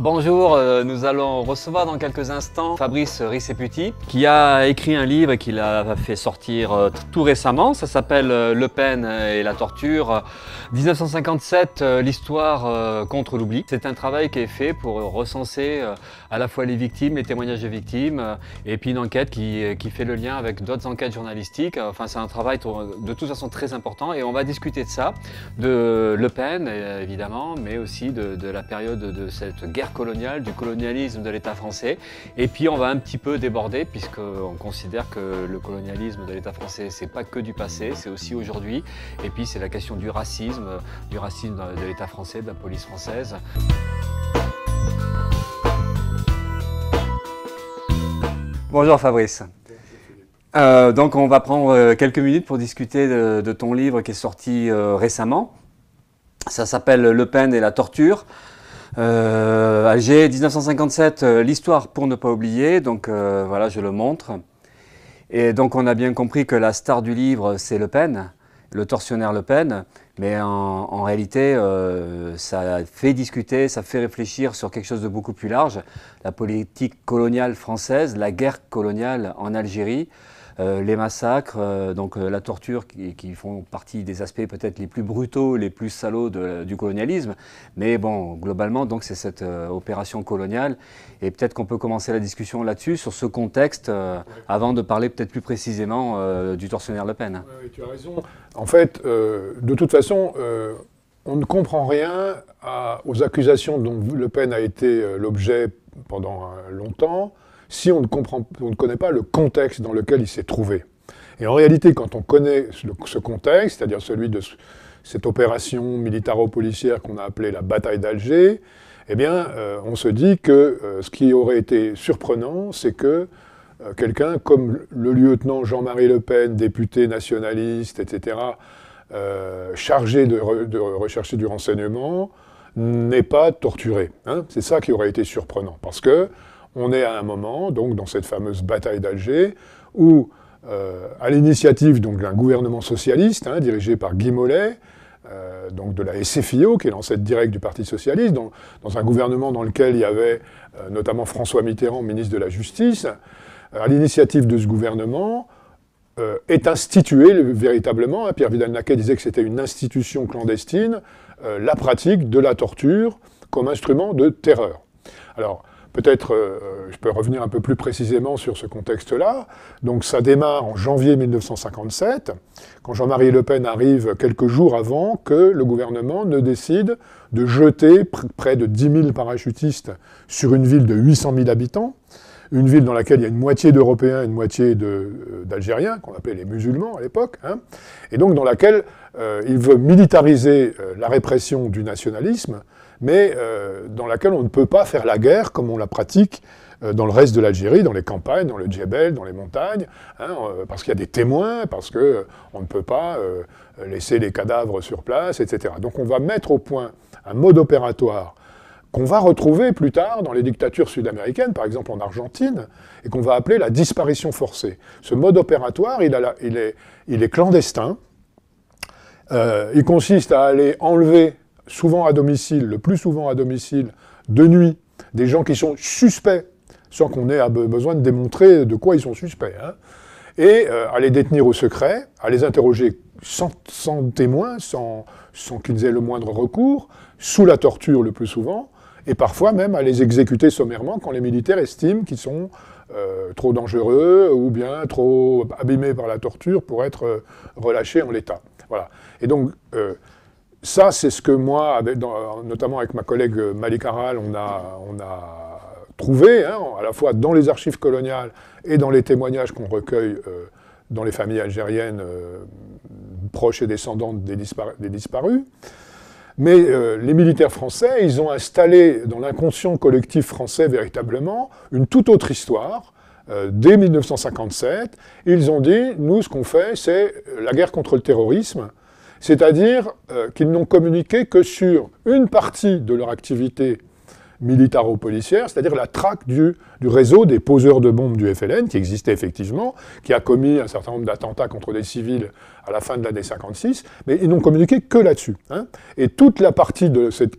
Bonjour, euh, nous allons recevoir dans quelques instants Fabrice Risseputi qui a écrit un livre qu'il a fait sortir euh, tout récemment. Ça s'appelle euh, Le Pen et la torture. 1957, l'histoire contre l'oubli. C'est un travail qui est fait pour recenser à la fois les victimes, les témoignages de victimes et puis une enquête qui, fait le lien avec d'autres enquêtes journalistiques. Enfin, c'est un travail de toute façon très important et on va discuter de ça, de Le Pen évidemment, mais aussi de la période de cette guerre colonial, du colonialisme de l'État français. Et puis on va un petit peu déborder puisqu'on considère que le colonialisme de l'État français, c'est pas que du passé, c'est aussi aujourd'hui. Et puis c'est la question du racisme, du racisme de l'État français, de la police française. Bonjour Fabrice. Euh, donc on va prendre euh, quelques minutes pour discuter de, ton livre qui est sorti euh, récemment. Ça s'appelle Le Pen et la torture. Euh, 1957, euh, l'histoire pour ne pas oublier, donc euh, voilà, je le montre. Et donc on a bien compris que la star du livre, c'est Le Pen, le tortionnaire Le Pen, mais en, réalité, euh, ça fait discuter, ça fait réfléchir sur quelque chose de beaucoup plus large, la politique coloniale française, la guerre coloniale en Algérie, euh, les massacres, euh, donc euh, la torture, qui, font partie des aspects peut-être les plus brutaux, les plus salauds du colonialisme. Mais bon, globalement, donc c'est cette opération coloniale, et peut-être qu'on peut commencer la discussion là-dessus, sur ce contexte, avant de parler peut-être plus précisément du tortionnaire Le Pen. Oui, tu as raison. En fait, de toute façon. on ne comprend rien aux accusations dont Le Pen a été l'objet pendant longtemps, si on ne, connaît pas le contexte dans lequel il s'est trouvé. Et en réalité, quand on connaît ce contexte, c'est-à-dire celui de cette opération militaro-policière qu'on a appelée la bataille d'Alger, eh bien, euh, on se dit que euh, ce qui aurait été surprenant, c'est que euh, quelqu'un comme le lieutenant Jean-Marie Le Pen, député nationaliste, etc., chargé de, rechercher du renseignement, n'est pas torturé. Hein. c'est ça qui aurait été surprenant, parce que on est à un moment, donc dans cette fameuse bataille d'Alger, où, euh, à l'initiative d'un gouvernement socialiste, hein, dirigé par Guy Mollet, euh, donc de la SFIO, qui est l'ancêtre direct du Parti Socialiste, dans, un gouvernement dans lequel il y avait euh, notamment François Mitterrand, ministre de la Justice, à l'initiative de ce gouvernement, est institué véritablement, hein, Pierre Vidal-Naquet disait que c'était une institution clandestine, la pratique de la torture comme instrument de terreur. Alors, Peut-être, euh, je peux revenir un peu plus précisément sur ce contexte-là. Donc ça démarre en janvier 1957, quand Jean-Marie Le Pen arrive quelques jours avant que le gouvernement ne décide de jeter près de 10 000 parachutistes sur une ville de 800 000 habitants, une ville dans laquelle il y a une moitié d'Européens et une moitié euh, d'Algériens, qu'on appelait les musulmans à l'époque, hein, et donc dans laquelle euh, il veut militariser la répression du nationalisme, mais euh, dans laquelle on ne peut pas faire la guerre comme on la pratique euh, dans le reste de l'Algérie, dans les campagnes, dans le Djebel, dans les montagnes, hein, euh, parce qu'il y a des témoins, parce qu'on ne peut pas laisser les cadavres sur place, etc. Donc on va mettre au point un mode opératoire qu'on va retrouver plus tard dans les dictatures sud-américaines, par exemple en Argentine, et qu'on va appeler la disparition forcée. Ce mode opératoire, il, est, clandestin. il consiste à aller enlever souvent à domicile, le plus souvent à domicile, de nuit, des gens qui sont suspects, sans qu'on ait besoin de démontrer de quoi ils sont suspects, hein. et euh, à les détenir au secret, à les interroger sans, sans témoin, sans, sans qu'ils aient le moindre recours, sous la torture le plus souvent, et parfois même à les exécuter sommairement quand les militaires estiment qu'ils sont euh, trop dangereux ou bien trop abîmés par la torture pour être euh, relâchés en l'état. Voilà. Et donc, ça, c'est ce que moi, avec, notamment avec ma collègue euh, Malik Aral, on a, trouvé, hein, à la fois dans les archives coloniales et dans les témoignages qu'on recueille euh, dans les familles algériennes euh, proches et descendantes des, disparus. Mais les militaires français, ils ont installé dans l'inconscient collectif français véritablement une toute autre histoire. dès 1957, ils ont dit, nous, ce qu'on fait, c'est la guerre contre le terrorisme, c'est-à-dire euh, qu'ils n'ont communiqué que sur une partie de leur activité militaro-policière, c'est-à-dire la traque du, réseau des poseurs de bombes du FLN, qui existait effectivement, qui a commis un certain nombre d'attentats contre des civils à la fin de l'année 56, mais ils n'ont communiqué que là-dessus. Hein. Et toute la partie de cette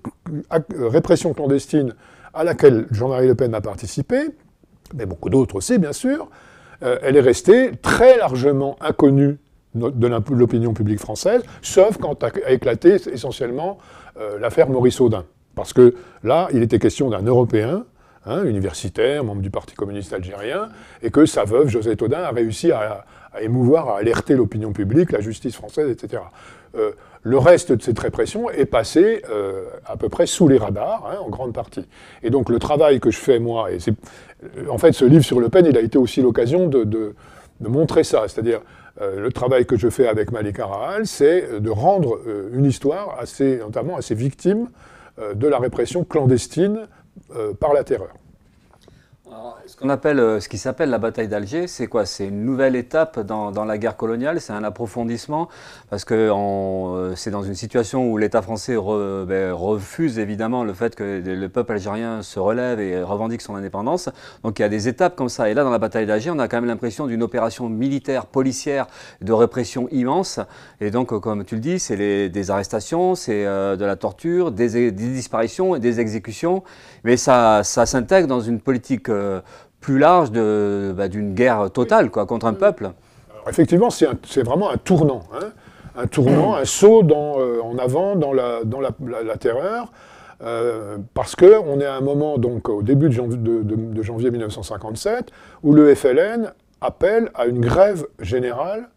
euh, répression clandestine à laquelle Jean-Marie Le Pen a participé, mais beaucoup d'autres aussi bien sûr, euh, elle est restée très largement inconnue de l'opinion publique française, sauf quand a éclaté essentiellement euh, l'affaire Maurice Audin. Parce que là, il était question d'un Européen, hein, universitaire, membre du Parti communiste algérien, et que sa veuve, Josette Audin, a réussi à, émouvoir, à alerter l'opinion publique, la justice française, etc. Euh, le reste de cette répression est passé euh, à peu près sous les radars, hein, en grande partie. Et donc le travail que je fais, moi, et en fait ce livre sur Le Pen, il a été aussi l'occasion de, de, montrer ça, c'est-à-dire euh, le travail que je fais avec Malik Araal, c'est de rendre euh, une histoire, à notamment à ses victimes, euh, de la répression clandestine par la terreur. Alors, ce, qu'on appelle, euh, ce qui s'appelle la bataille d'Alger, c'est quoi C'est une nouvelle étape dans, la guerre coloniale, c'est un approfondissement, parce que euh, c'est dans une situation où l'État français ben, refuse évidemment le fait que le peuple algérien se relève et revendique son indépendance. Donc il y a des étapes comme ça. Et là, dans la bataille d'Alger, on a quand même l'impression d'une opération militaire, policière, de répression immense. Et donc, euh, comme tu le dis, c'est des arrestations, c'est de la torture, des, des disparitions et des exécutions. Mais ça, ça s'intègre dans une politique euh, plus large bah, d'une guerre totale quoi, contre un peuple. effectivement, c'est vraiment un tournant. Hein. un tournant, un saut dans, euh, en avant dans la, dans la, terreur, euh, parce qu'on est à un moment, donc au début de, de, janvier 1957, où le FLN appelle à une grève générale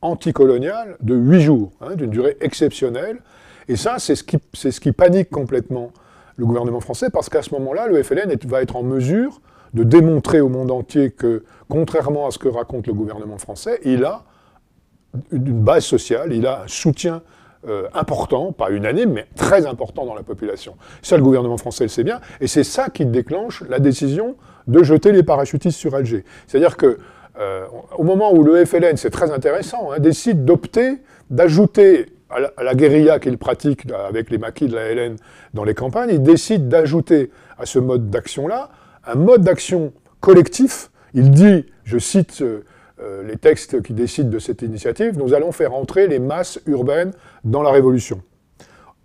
anticoloniale de 8 jours, hein, d'une durée exceptionnelle. Et ça, c'est ce, qui, ce qui panique complètement le gouvernement français, parce qu'à ce moment-là, le FLN va être en mesure de démontrer au monde entier que, contrairement à ce que raconte le gouvernement français, il a une base sociale, il a un soutien euh, important, pas unanime, mais très important dans la population. Ça, le gouvernement français le sait bien, et c'est ça qui déclenche la décision de jeter les parachutistes sur Alger. C'est-à-dire que euh, au moment où le FLN, c'est très intéressant, hein, décide d'opter, d'ajouter à, à la, guérilla qu'il pratique euh, avec les maquis de la LN dans les campagnes, il décide d'ajouter à ce mode d'action-là un mode d'action collectif. Il dit, je cite euh, euh, les textes qui décident de cette initiative, nous allons faire entrer les masses urbaines dans la révolution.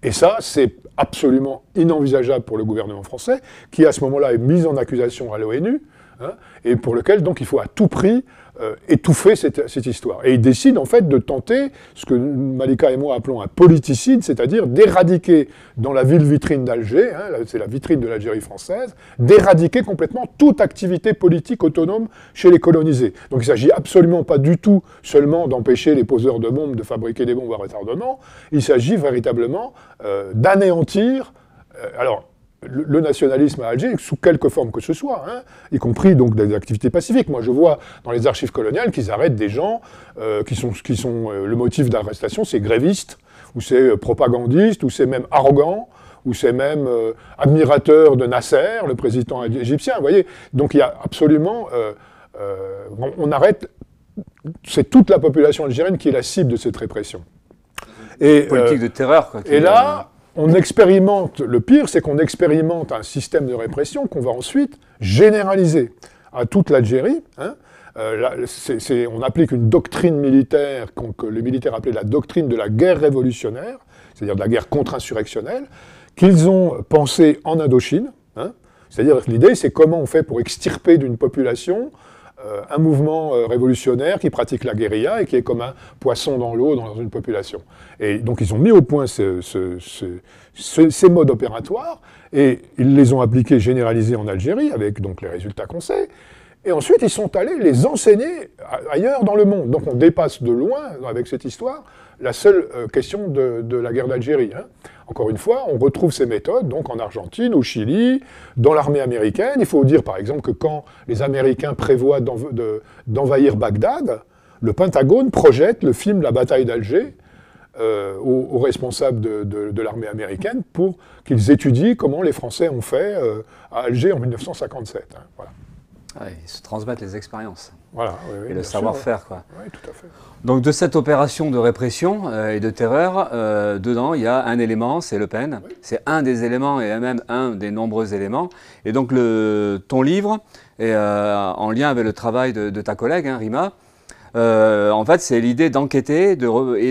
Et ça, c'est absolument inenvisageable pour le gouvernement français, qui à ce moment-là est mis en accusation à l'ONU, hein, et pour lequel donc il faut à tout prix euh, étouffer cette, histoire. Et il décide en fait de tenter ce que Malika et moi appelons un politicide, c'est-à-dire d'éradiquer dans la ville vitrine d'Alger, hein, c'est la vitrine de l'Algérie française, d'éradiquer complètement toute activité politique autonome chez les colonisés. Donc il ne s'agit absolument pas du tout seulement d'empêcher les poseurs de bombes de fabriquer des bombes à retardement, il s'agit véritablement euh, d'anéantir. Euh, alors, le, nationalisme à Alger, sous quelque forme que ce soit, hein, y compris donc des activités pacifiques. Moi, je vois dans les archives coloniales qu'ils arrêtent des gens euh, qui sont, qui sont euh, le motif d'arrestation, c'est gréviste, ou c'est euh, propagandiste, ou c'est même arrogant, ou c'est même admirateurs admirateur de Nasser, le président égyptien. Vous voyez, donc il y a absolument, on, arrête, c'est toute la population algérienne qui est la cible de cette répression. Et, politique de terreur. Quoi, et là, on expérimente, le pire, c'est qu'on expérimente un système de répression qu'on va ensuite généraliser à toute l'Algérie. Hein. Euh, on applique une doctrine militaire que les militaires appelaient la doctrine de la guerre révolutionnaire, c'est-à-dire de la guerre contre-insurrectionnelle, qu'ils ont pensée en Indochine. Hein. C'est-à-dire l'idée, c'est comment on fait pour extirper d'une population euh, un mouvement euh, révolutionnaire qui pratique la guérilla et qui est comme un poisson dans l'eau dans une population. Et donc ils ont mis au point ces modes opératoires et ils les ont appliqués, généralisés en Algérie avec donc les résultats qu'on sait. Et ensuite, ils sont allés les enseigner ailleurs dans le monde. Donc on dépasse de loin, avec cette histoire, la seule euh, question de, la guerre d'Algérie. Hein. Encore une fois, on retrouve ces méthodes donc en Argentine, au Chili, dans l'armée américaine. Il faut dire par exemple que quand les Américains prévoient d'envahir Bagdad, le Pentagone projette le film La bataille d'Alger euh, aux, responsables de, l'armée américaine pour qu'ils étudient comment les Français ont fait euh, à Alger en 1957. Hein, voilà. Ah ils se transmettent les expériences. Voilà, et le savoir-faire. fait. Donc de cette opération de répression euh, et de terreur, euh, dedans, il y a un élément, c'est Le Pen. C'est un des éléments et même un des nombreux éléments. Et donc ton livre est euh, en lien avec le travail de, ta collègue, hein, Rima, euh, en fait, c'est l'idée d'enquêter et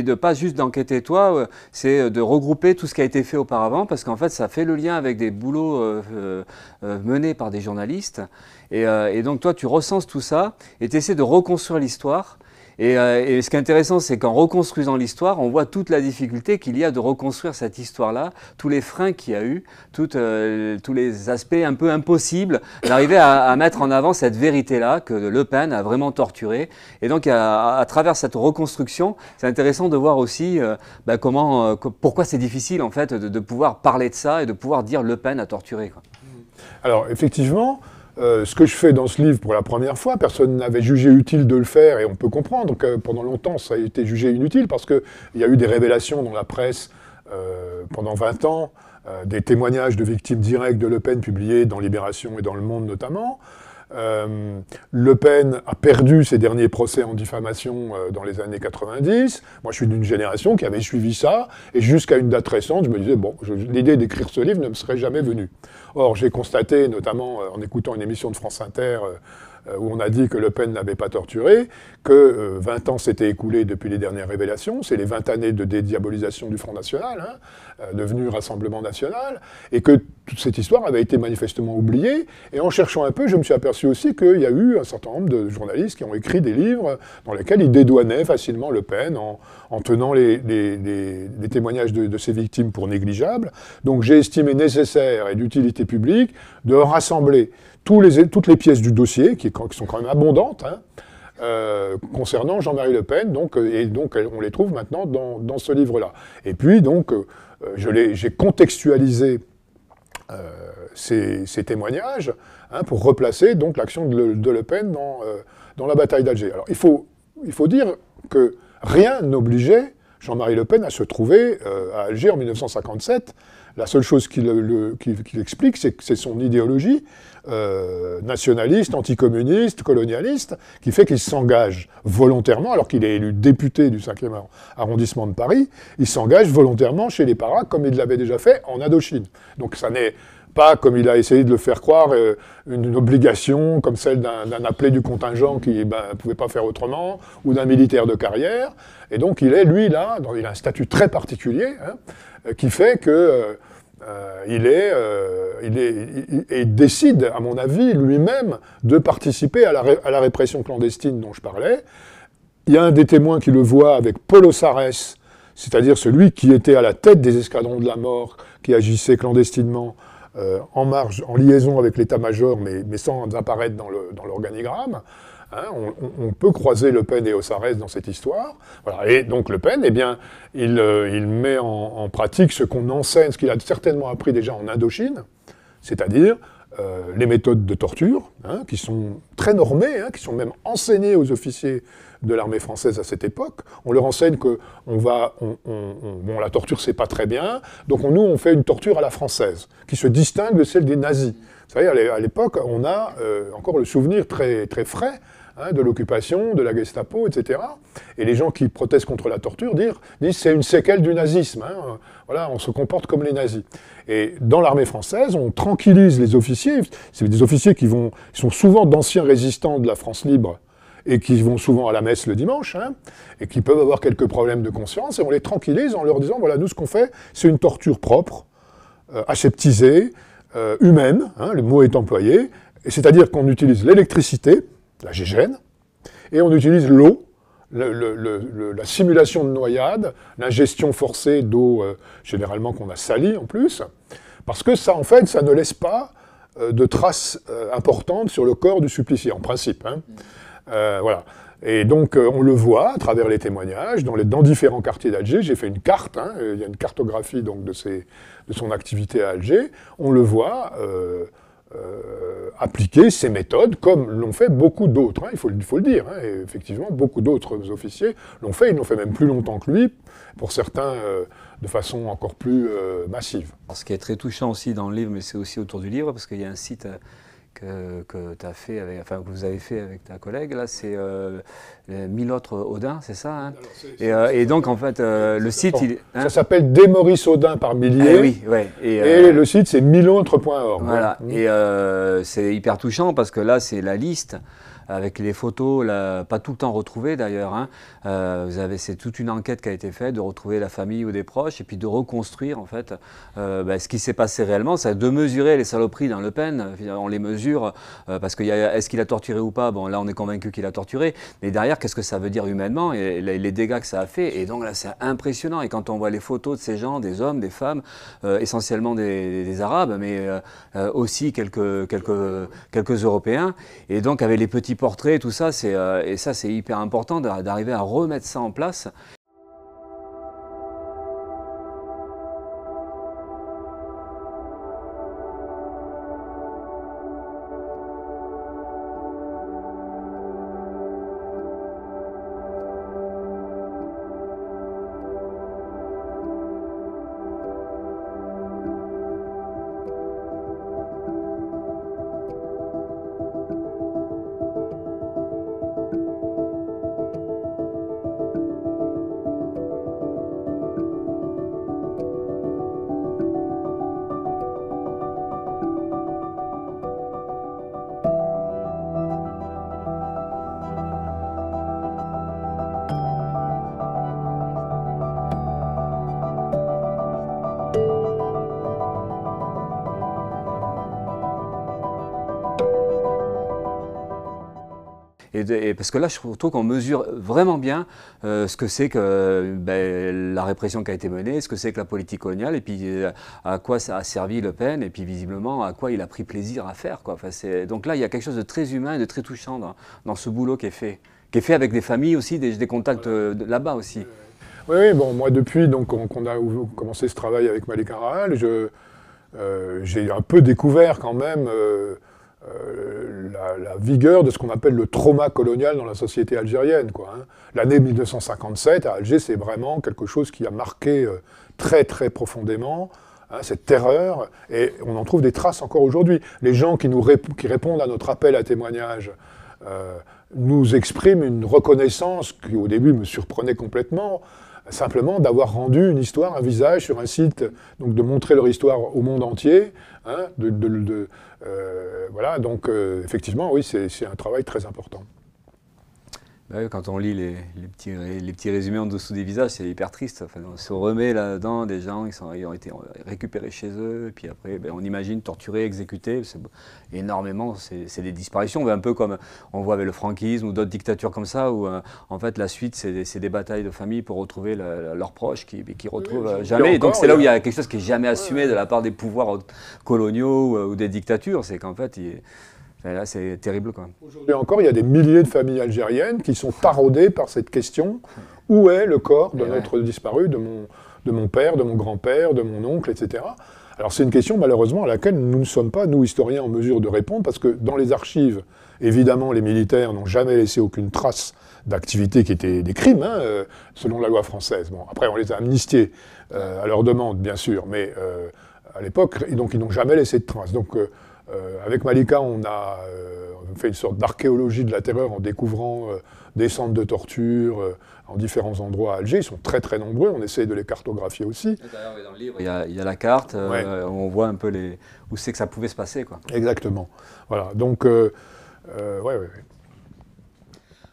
de pas juste d'enquêter toi, euh, c'est de regrouper tout ce qui a été fait auparavant parce qu'en fait, ça fait le lien avec des boulots euh, menés par des journalistes. Et, et, donc, toi, tu recenses tout ça et tu essaies de reconstruire l'histoire euh, et, ce qui est intéressant, c'est qu'en reconstruisant l'histoire, on voit toute la difficulté qu'il y a de reconstruire cette histoire-là, tous les freins qu'il y a eu, euh, tous les aspects un peu impossibles, d'arriver à, mettre en avant cette vérité-là que Le Pen a vraiment torturé. Et donc, à, travers cette reconstruction, c'est intéressant de voir aussi euh, bah, pourquoi c'est difficile en fait de, pouvoir parler de ça et de pouvoir dire Le Pen a torturé. Alors, effectivement, euh, ce que je fais dans ce livre pour la première fois, personne n'avait jugé utile de le faire et on peut comprendre que pendant longtemps ça a été jugé inutile parce qu'il y a eu des révélations dans la presse euh, pendant 20 ans, euh, des témoignages de victimes directes de Le Pen publiés dans Libération et dans Le Monde notamment. Euh, le Pen a perdu ses derniers procès en diffamation euh, dans les années 90. Moi, je suis d'une génération qui avait suivi ça, et jusqu'à une date récente, je me disais, bon, l'idée d'écrire ce livre ne me serait jamais venue. Or, j'ai constaté, notamment euh, en écoutant une émission de France Inter euh, où on a dit que Le Pen n'avait pas torturé, que 20 euh, ans s'étaient écoulés depuis les dernières révélations, c'est les 20 années de dédiabolisation du Front National, hein, euh, devenu Rassemblement National, et que toute cette histoire avait été manifestement oubliée. Et en cherchant un peu, je me suis aperçu aussi qu'il y a eu un certain nombre de journalistes qui ont écrit des livres dans lesquels ils dédouanaient facilement Le Pen en, tenant les, témoignages de ses victimes pour négligeables. Donc j'ai estimé nécessaire et d'utilité publique de rassembler toutes les pièces du dossier, qui, sont quand même abondantes, hein, euh, concernant Jean-Marie Le Pen, donc, euh, et donc on les trouve maintenant dans, ce livre-là. Et puis, donc, euh, j'ai contextualisé ces, témoignages hein, pour replacer donc l'action de, Le Pen dans, la bataille d'Alger. Alors il faut, il faut dire que rien n'obligeait Jean-Marie Le Pen à se trouver à Alger en 1957 la seule chose qu'il explique, c'est que c'est son idéologie euh, nationaliste, anticommuniste, colonialiste, qui fait qu'il s'engage volontairement, alors qu'il est élu député du 5e arrondissement de Paris, il s'engage volontairement chez les paras, comme il l'avait déjà fait en Indochine. Donc ça n'est pas, comme il a essayé de le faire croire, euh, une, obligation comme celle d'un appelé du contingent qui ne ben, pouvait pas faire autrement, ou d'un militaire de carrière. Et donc il est, lui, là, il a un statut très particulier, hein, euh, qui fait que... Euh, il, est, il, est, décide, à mon avis, lui-même, de participer à la, à la, répression clandestine dont je parlais. Il y a un des témoins qui le voit avec Polo Sarès, c'est-à-dire celui qui était à la tête des escadrons de la mort, qui agissait clandestinement euh, en marge, en liaison avec l'état-major, mais, sans apparaître dans l'organigramme. Hein, on, peut croiser Le Pen et osarès dans cette histoire. Et donc Le Pen, eh bien, il, euh, met en pratique ce qu'on enseigne, ce qu'il a certainement appris déjà en Indochine, c'est-à-dire euh, les méthodes de torture, hein, qui sont très normées, hein, qui sont même enseignées aux officiers de l'armée française à cette époque. On leur enseigne que on va, la torture, c'est pas très bien, donc nous, on fait une torture à la française, qui se distingue de celle des nazis. C'est-à-dire à l'époque, on a euh, encore le souvenir très, très frais Hein, de l'occupation, de la Gestapo, etc. Et les gens qui protestent contre la torture dire, disent c'est une séquelle du nazisme. Hein. voilà, on se comporte comme les nazis. Et dans l'armée française, on tranquillise les officiers. C'est des officiers qui vont, sont souvent d'anciens résistants de la France libre et qui vont souvent à la messe le dimanche, hein, et qui peuvent avoir quelques problèmes de conscience, et on les tranquillise en leur disant, voilà, nous, ce qu'on fait, c'est une torture propre, euh, aseptisée, euh, humaine, le mot est employé, c'est-à-dire qu'on utilise l'électricité, la et on utilise l'eau, la simulation de noyade, l'ingestion forcée d'eau euh, généralement qu'on a salie en plus, parce que ça, en fait, ça ne laisse pas euh, de traces euh, importantes sur le corps du supplicié, en principe. Hein. voilà. Et donc, on le voit à travers les témoignages, dans, les, différents quartiers d'Alger. J'ai fait une carte, hein, il y a une cartographie donc, de, de son activité à Alger. On le voit euh, appliquer ces méthodes comme l'ont fait beaucoup d'autres. Hein, il faut, le dire. Hein. effectivement, beaucoup d'autres officiers l'ont fait. Ils l'ont fait même plus longtemps que lui, pour certains euh, de façon encore plus euh, massive. ce qui est très touchant aussi dans le livre, mais c'est aussi autour du livre, parce qu'il y a un site que, tu as fait avec, enfin, que vous avez fait avec ta collègue, là, c'est euh, Mille autres Odin, c'est ça hein et, euh, donc, en fait, euh, le site. ça hein s'appelle Des Maurice Odin par milliers. Eh et, euh, le site, c'est milleautres.org. Voilà. Mmh. Et c'est hyper touchant parce que là, c'est la liste avec les photos, pas tout le temps retrouvées d'ailleurs. Hein. Euh, vous avez, c'est toute une enquête qui a été faite de retrouver la famille ou des proches et puis de reconstruire en fait euh, ben, ce qui s'est passé réellement. Ça de mesurer les saloperies dans Le Pen. On les mesure euh, parce qu'il y a, est-ce qu'il a torturé ou pas Bon, là, on est convaincu qu'il a torturé. Mais derrière, qu'est-ce que ça veut dire humainement et, les dégâts que ça a fait Et donc là, c'est impressionnant. Et quand on voit les photos de ces gens, des hommes, des femmes, essentiellement des, des, Arabes, mais aussi quelques quelques quelques Européens, et donc avec les petits Portrait, tout ça, euh, et ça c'est hyper important d'arriver à remettre ça en place parce que là, je trouve qu'on mesure vraiment bien euh, ce que c'est que euh, ben, la répression qui a été menée, ce que c'est que la politique coloniale, et puis euh, à quoi ça a servi Le Pen, et puis visiblement à quoi il a pris plaisir à faire. Quoi. Enfin, donc là, il y a quelque chose de très humain et de très touchant dans, ce boulot qui est fait, qui est fait avec des familles aussi, des, contacts là-bas aussi. Oui, oui, bon, moi depuis donc qu'on a commencé ce travail avec Malik Araal, j'ai un peu découvert quand même euh, la, vigueur de ce qu'on appelle le trauma colonial dans la société algérienne. Hein. L'année 1957 à Alger, c'est vraiment quelque chose qui a marqué euh, très très profondément hein, cette terreur, et on en trouve des traces encore aujourd'hui. Les gens qui, répondent à notre appel à témoignage euh, nous expriment une reconnaissance qui au début me surprenait complètement, simplement d'avoir rendu une histoire, un visage sur un site, donc de montrer leur histoire au monde entier. Hein, euh, voilà, donc euh, effectivement, oui, c'est un travail très important quand on lit les, petits, résumés en dessous des visages, c'est hyper triste. on se remet là-dedans des gens qui, ont été récupérés chez eux, et puis après, ben, on imagine torturés, exécutés. énormément, c'est des disparitions. Un peu comme on voit avec le franquisme ou d'autres dictatures comme ça, où euh, en fait la suite, c'est des, batailles de famille pour retrouver leurs proches qui ne retrouvent euh, jamais. donc c'est là où il y a quelque chose qui n'est jamais assumé de la part des pouvoirs euh, coloniaux ou, des dictatures. C'est qu'en fait, il, Là, c'est terrible quand même. Aujourd'hui encore, il y a des milliers de familles algériennes qui sont taraudées par cette question où est le corps de notre disparu, de mon, de mon père, de mon grand-père, de mon oncle, etc. Alors c'est une question malheureusement à laquelle nous ne sommes pas, nous historiens, en mesure de répondre, parce que dans les archives, évidemment, les militaires n'ont jamais laissé aucune trace d'activité qui était des crimes, hein, euh, selon la loi française. Bon, après, on les a amnistiés euh, à leur demande, bien sûr, mais euh, à l'époque, donc ils n'ont jamais laissé de traces. Donc euh, avec Malika, on a euh, fait une sorte d'archéologie de la terreur en découvrant euh, des centres de torture en différents endroits à Alger. Ils sont très très nombreux, on essaye de les cartographier aussi. D'ailleurs, Dans le livre, il y a, la carte, on voit un peu les... où c'est que ça pouvait se passer. Quoi. Exactement. Voilà, donc... Ouais, ouais,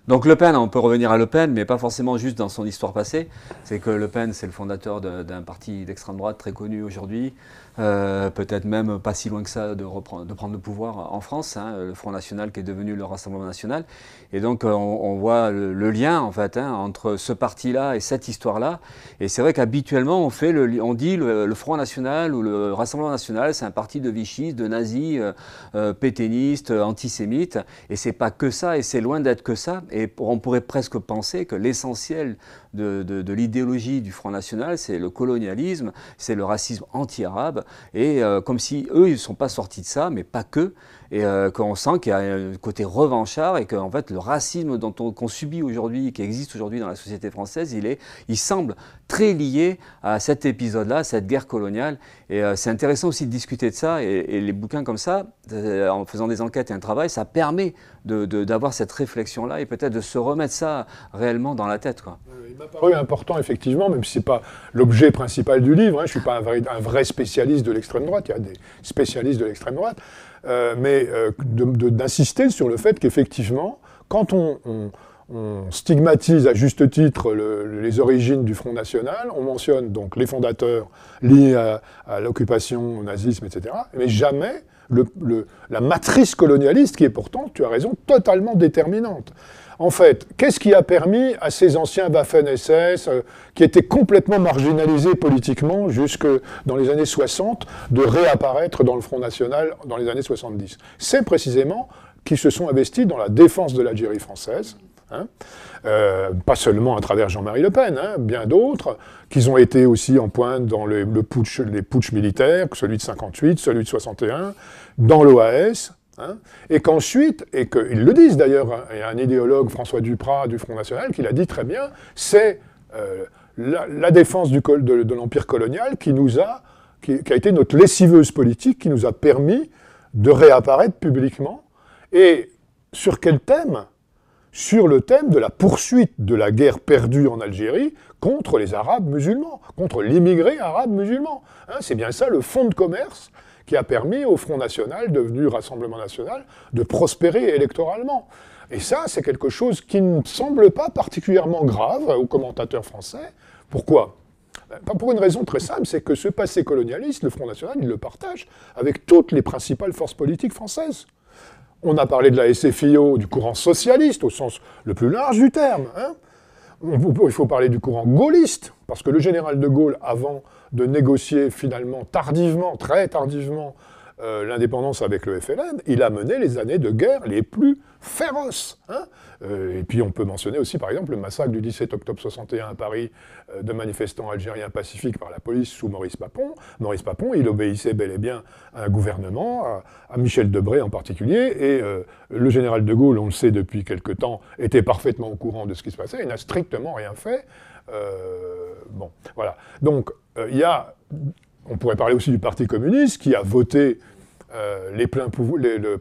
donc Le Pen, on peut revenir à Le Pen, mais pas forcément juste dans son histoire passée. C'est que Le Pen, c'est le fondateur d'un parti d'extrême droite très connu aujourd'hui, euh, peut-être même pas si loin que ça de, reprendre, de prendre le pouvoir en France, hein, le Front National qui est devenu le Rassemblement National. Et donc euh, on, voit le, lien en fait hein, entre ce parti-là et cette histoire-là. Et c'est vrai qu'habituellement on fait, le, on dit le, Front National ou le Rassemblement National, c'est un parti de Vichy, de nazis, euh, euh, pétainistes, antisémites. Et c'est pas que ça, et c'est loin d'être que ça on pourrait presque penser que l'essentiel de, l'idéologie du Front National, c'est le colonialisme, c'est le racisme anti-arabe, et euh, comme si eux, ils ne sont pas sortis de ça, mais pas que, et euh, qu'on sent qu'il y a un côté revanchard, et qu'en fait, le racisme qu'on subit aujourd'hui, qui existe aujourd'hui dans la société française, il, est, il semble très lié à cet épisode-là, cette guerre coloniale, et euh, c'est intéressant aussi de discuter de ça, et, les bouquins comme ça, en faisant des enquêtes et un travail, ça permet d'avoir cette réflexion-là, et peut-être de se remettre ça réellement dans la tête m'a paru important, effectivement, même si ce n'est pas l'objet principal du livre. Hein. je ne suis pas un vrai, un vrai spécialiste de l'extrême droite, il y a des spécialistes de l'extrême droite, euh, mais euh, d'insister sur le fait qu'effectivement, quand on, stigmatise à juste titre les origines du Front National, on mentionne donc les fondateurs liés à, l'occupation, au nazisme, etc., mais jamais le, la matrice colonialiste qui est pourtant, tu as raison, totalement déterminante. En fait, qu'est-ce qui a permis à ces anciens Waffen-SS, euh, qui étaient complètement marginalisés politiquement jusque dans les années 60, de réapparaître dans le Front National dans les années 70 C'est précisément qu'ils se sont investis dans la défense de l'Algérie française, hein, euh, pas seulement à travers Jean-Marie Le Pen, hein, bien d'autres, qu'ils ont été aussi en pointe dans le, les putsch militaires, celui de 58, celui de 61, dans l'OAS, Hein, et qu'ensuite, et qu'ils le disent d'ailleurs, il y a un idéologue, François Duprat, du Front National, qui l'a dit très bien, c'est euh, la, défense du col, de, l'Empire colonial qui nous a, qui, a été notre lessiveuse politique, qui nous a permis de réapparaître publiquement. Et sur quel thème Sur le thème de la poursuite de la guerre perdue en Algérie contre les Arabes musulmans, contre l'immigré arabe musulman. Hein, c'est bien ça le fond de commerce qui a permis au Front National, devenu Rassemblement National, de prospérer électoralement. Et ça, c'est quelque chose qui ne semble pas particulièrement grave aux commentateurs français. Pourquoi ben, pour une raison très simple, c'est que ce passé colonialiste, le Front National, il le partage avec toutes les principales forces politiques françaises. On a parlé de la SFIO, du courant socialiste, au sens le plus large du terme. Hein il faut parler du courant gaulliste, parce que le général de Gaulle, avant de négocier finalement tardivement, très tardivement, euh, l'indépendance avec le FLN, il a mené les années de guerre les plus féroces. Hein. Euh, et puis on peut mentionner aussi par exemple le massacre du 17 octobre 61 à Paris euh, de manifestants algériens pacifiques par la police sous Maurice Papon. Maurice Papon, il obéissait bel et bien à un gouvernement, à, Michel Debré en particulier, et le général de Gaulle, on le sait depuis quelque temps, était parfaitement au courant de ce qui se passait, il n'a strictement rien fait. bon, voilà. Donc il y a on pourrait parler aussi du Parti communiste qui a voté euh, les, pleins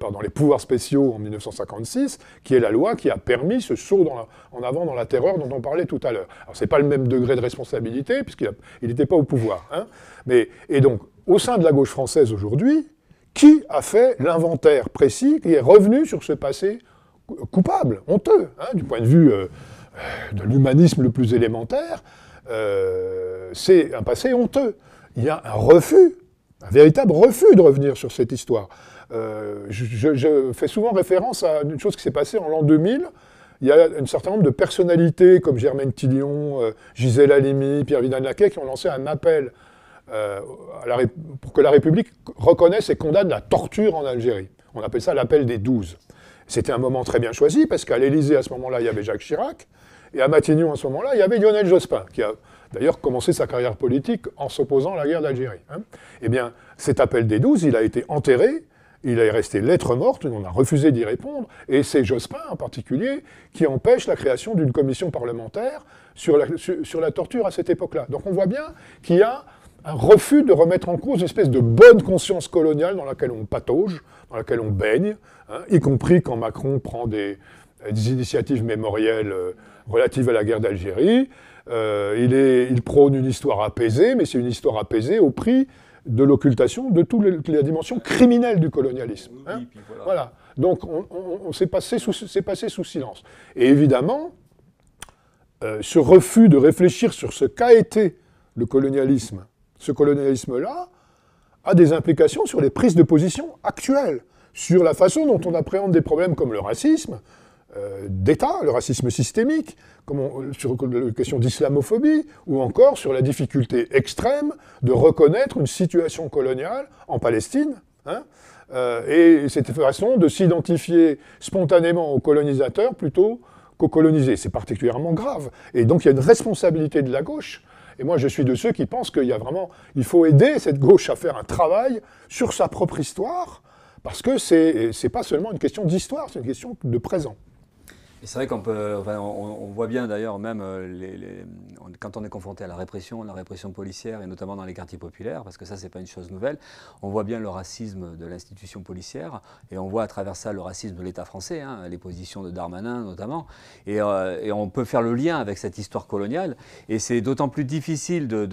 pardon, les pouvoirs spéciaux en 1956, qui est la loi qui a permis ce saut en avant dans la terreur dont on parlait tout à l'heure. Alors c'est pas le même degré de responsabilité puisqu'il n'était pas au pouvoir, hein, mais et donc au sein de la gauche française aujourd'hui, qui a fait l'inventaire précis, qui est revenu sur ce passé coupable, honteux, hein, du point de vue euh, de l'humanisme le plus élémentaire, euh, c'est un passé honteux. Il y a un refus un véritable refus de revenir sur cette histoire. Euh, je, fais souvent référence à une chose qui s'est passée en l'an 2000. Il y a un certain nombre de personnalités comme Germaine Tillion, euh, Gisèle Halimi, Pierre vidal naquet qui ont lancé un appel euh, pour que la République reconnaisse et condamne la torture en Algérie. On appelle ça l'appel des douze. C'était un moment très bien choisi parce qu'à l'Élysée, à ce moment-là, il y avait Jacques Chirac. Et à Matignon, à ce moment-là, il y avait Lionel Jospin, qui a d'ailleurs commencer sa carrière politique en s'opposant à la guerre d'Algérie. Hein. Eh bien, cet appel des douze, il a été enterré, il est resté lettre morte, on a refusé d'y répondre, et c'est Jospin en particulier qui empêche la création d'une commission parlementaire sur la, torture à cette époque-là. Donc on voit bien qu'il y a un refus de remettre en cause une espèce de bonne conscience coloniale dans laquelle on patauge, dans laquelle on baigne, hein, y compris quand Macron prend des initiatives mémorielles euh, relatives à la guerre d'Algérie, euh, il, prône une histoire apaisée, mais c'est une histoire apaisée au prix de l'occultation de toutes la dimension criminelle du colonialisme. Hein. voilà. Donc on, s'est passé, sous silence. Et évidemment, euh, ce refus de réfléchir sur ce qu'a été le colonialisme, ce colonialisme-là, a des implications sur les prises de position actuelles, sur la façon dont on appréhende des problèmes comme le racisme, euh, d'État, le racisme systémique, comme sur la question d'islamophobie, ou encore sur la difficulté extrême de reconnaître une situation coloniale en Palestine. Hein, euh, et cette façon de s'identifier spontanément aux colonisateurs plutôt qu'aux colonisés. C'est particulièrement grave. Et donc il y a une responsabilité de la gauche et moi, je suis de ceux qui pensent qu'il y a vraiment, il faut aider cette gauche à faire un travail sur sa propre histoire, parce que c'est, c'est pas seulement une question d'histoire, c'est une question de présent c'est vrai qu'on peut, on, voit bien d'ailleurs même euh, quand on est confronté à la répression, la répression policière et notamment dans les quartiers populaires, parce que ça c'est pas une chose nouvelle. On voit bien le racisme de l'institution policière et on voit à travers ça le racisme de l'État français, hein, les positions de Darmanin notamment. Euh, et, on peut faire le lien avec cette histoire coloniale. Et c'est d'autant plus difficile bah,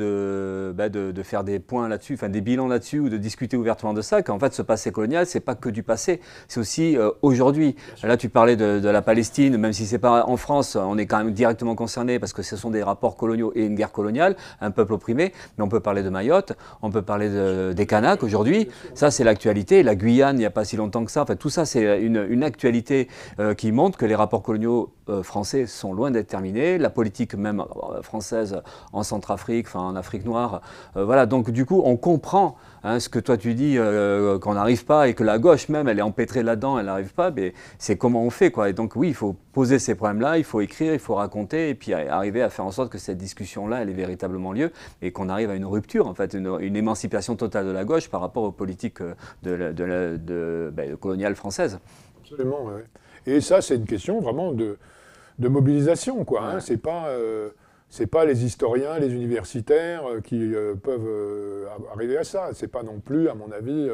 de, faire des points là-dessus, enfin des bilans là-dessus ou de discuter ouvertement de ça. Qu'en fait, ce passé colonial, c'est pas que du passé, c'est aussi euh, aujourd'hui. Là, tu parlais de la Palestine même si c'est pas en France, on est quand même directement concerné parce que ce sont des rapports coloniaux et une guerre coloniale, un peuple opprimé. Mais on peut parler de Mayotte, on peut parler des Kanaks aujourd'hui. Ça, c'est l'actualité. La Guyane, il n'y a pas si longtemps que ça. Enfin, tout ça, c'est une, actualité euh, qui montre que les rapports coloniaux euh, français sont loin d'être terminés. La politique même euh, française en Centrafrique, enfin en Afrique noire, euh, voilà. Donc du coup, on comprend hein, ce que toi tu dis qu'on n'arrive pas et que la gauche même, elle est empêtrée là-dedans, elle n'arrive pas. Mais c'est comment on fait quoi. Et donc oui, il faut poser ces problèmes-là, il faut écrire, il faut raconter et puis arriver à faire en sorte que cette discussion-là, elle ait véritablement lieu et qu'on arrive à une rupture, en fait, une, émancipation totale de la gauche par rapport aux politiques de, de, ben, coloniales françaises. Absolument. Et ça, c'est une question vraiment de, de mobilisation, quoi. Hein. C'est pas euh, c'est pas les historiens, les universitaires euh, qui euh, peuvent arriver à ça. C'est pas non plus, à mon avis,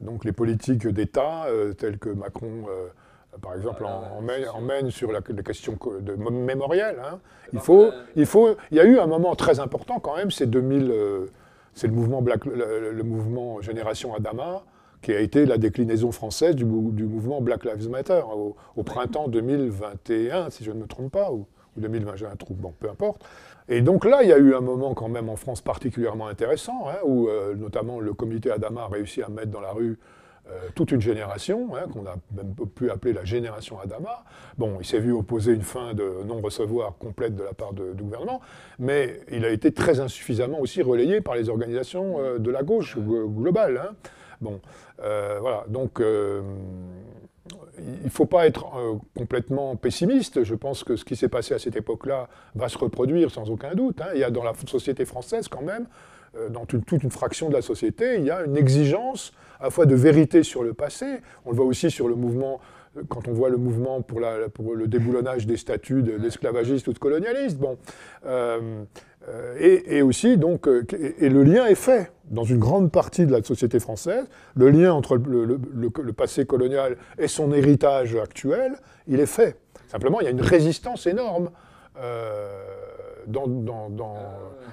donc les politiques d'État telles que Macron, par exemple, ah, en, emmène, sur la, question de mémorielle. Hein. Eh il ben, faut, il faut, il y a eu un moment très important quand même, c'est 2000, c'est le mouvement le, mouvement Génération Adama qui a été la déclinaison française du, mouvement Black Lives Matter hein, au, printemps 2021, si je ne me trompe pas, ou, 2021, je j'ai un bon, peu importe. Et donc là, il y a eu un moment quand même en France particulièrement intéressant, hein, où euh, notamment le comité Adama a réussi à mettre dans la rue euh, toute une génération, hein, qu'on a même pu appeler la génération Adama. Bon, il s'est vu opposer une fin de non-recevoir complète de la part du gouvernement, mais il a été très insuffisamment aussi relayé par les organisations euh, de la gauche globale. Bon, euh, voilà, donc euh, il ne faut pas être euh, complètement pessimiste. Je pense que ce qui s'est passé à cette époque-là va se reproduire sans aucun doute. Hein. Il y a dans la société française quand même, dans toute une fraction de la société, il y a une exigence à la fois de vérité sur le passé, on le voit aussi sur le mouvement quand on voit le mouvement pour, le déboulonnage des statuts d'esclavagistes ou de colonialistes. Bon. et, aussi, donc, et, le lien est fait dans une grande partie de la société française, le lien entre le, passé colonial et son héritage actuel, il est fait. Simplement, il y a une résistance énorme. Euh, ah.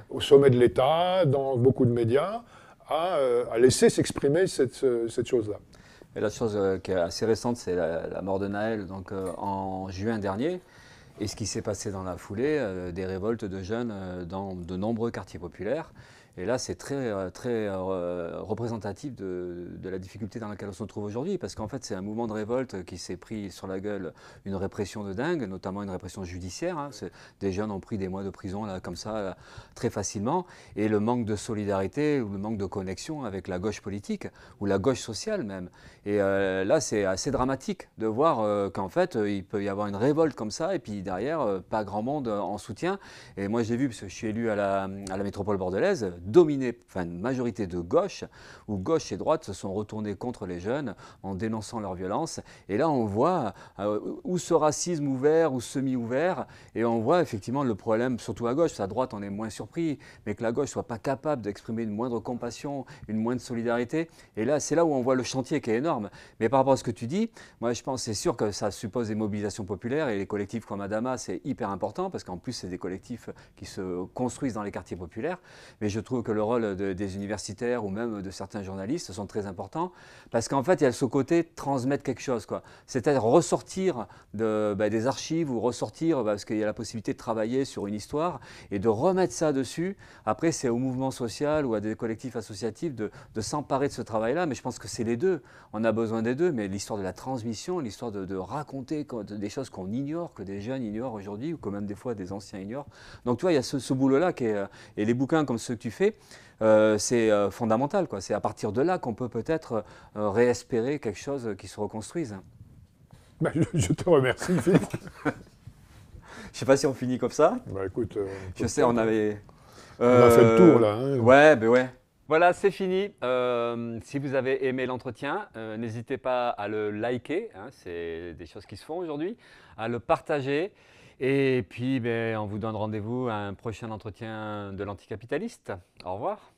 au sommet de l'État, dans beaucoup de médias, à, euh, laisser s'exprimer cette, chose-là. Et la chose euh, qui est assez récente, c'est la, mort de Naël, donc en juin dernier, et ce qui s'est passé dans la foulée, des révoltes de jeunes dans de nombreux quartiers populaires. Et là, c'est très, euh, très euh, représentatif de, la difficulté dans laquelle on se trouve aujourd'hui, parce qu'en fait, c'est un mouvement de révolte qui s'est pris sur la gueule une répression de dingue, notamment une répression judiciaire. Hein. Des jeunes ont pris des mois de prison, là, comme ça, très facilement. Et le manque de solidarité ou le manque de connexion avec la gauche politique, ou la gauche sociale même. Et euh, là, c'est assez dramatique de voir qu'en fait, il peut y avoir une révolte comme ça, et puis derrière, pas grand monde en soutien. Et moi, j'ai vu, parce que je suis élu à la, à la métropole bordelaise, dominé, enfin une majorité de gauche, où gauche et droite se sont retournés contre les jeunes en dénonçant leur violence. Et là, on voit euh, où ce racisme ouvert ou semi-ouvert, et on voit effectivement le problème, surtout à gauche, à droite, on est moins surpris, mais que la gauche soit pas capable d'exprimer une moindre compassion, une moindre solidarité. Et là, c'est là où on voit le chantier qui est énorme. Mais par rapport à ce que tu dis, moi, je pense, c'est sûr que ça suppose des mobilisations populaires, et les collectifs comme Adama, c'est hyper important, parce qu'en plus, c'est des collectifs qui se construisent dans les quartiers populaires. Mais je que le rôle des universitaires ou même de certains journalistes sont très importants parce qu'en fait, il y a ce côté transmettre quelque chose, quoi. C'est-à-dire ressortir de, bah, des archives ou ressortir bah, parce qu'il y a la possibilité de travailler sur une histoire et de remettre ça dessus. Après, c'est au mouvement social ou à des collectifs associatifs de, s'emparer de ce travail-là, mais je pense que c'est les deux. On a besoin des deux, mais l'histoire de la transmission, l'histoire de, raconter des choses qu'on ignore, que des jeunes ignorent aujourd'hui ou que même des fois des anciens ignorent. Donc, tu vois, il y a ce, ce boulot-là euh, et les bouquins comme ceux que tu fais euh, c'est euh, fondamental, fondamental. C'est à partir de là qu'on peut peut-être euh, réespérer quelque chose qui se reconstruise. Bah, je, te remercie, je sais pas si on finit comme ça. Bah, écoute, je sais, on avait. On a fait le tour là. Hein. Ouais, ben ouais. Voilà, c'est fini. si vous avez aimé l'entretien, n'hésitez pas à le liker. Hein, c'est des choses qui se font aujourd'hui. À le partager. Et puis, ben, on vous donne rendez-vous à un prochain entretien de l'anticapitaliste. Au revoir.